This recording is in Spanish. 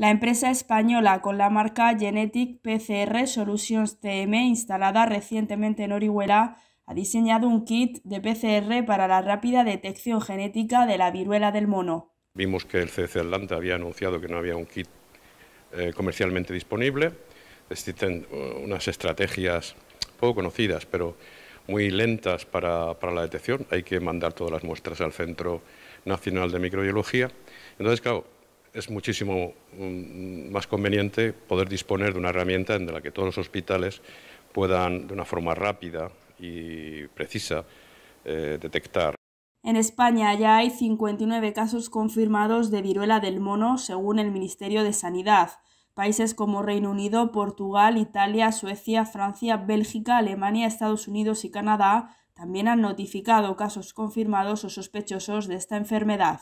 La empresa española con la marca Genetic PCR Solutions TM, instalada recientemente en Orihuela, ha diseñado un kit de PCR para la rápida detección genética de la viruela del mono. Vimos que el CDC Atlanta había anunciado que no había un kit eh, comercialmente disponible. Existen eh, unas estrategias poco conocidas, pero muy lentas para, para, la detección. Hay que mandar todas las muestras al Centro Nacional de Microbiología. Entonces, claro, es muchísimo mm, más conveniente poder disponer de una herramienta en la que todos los hospitales puedan, de una forma rápida y precisa, eh, detectar. En España ya hay 59 casos confirmados de viruela del mono, según el Ministerio de Sanidad. Países como Reino Unido, Portugal, Italia, Suecia, Francia, Bélgica, Alemania, Estados Unidos y Canadá también han notificado casos confirmados o sospechosos de esta enfermedad.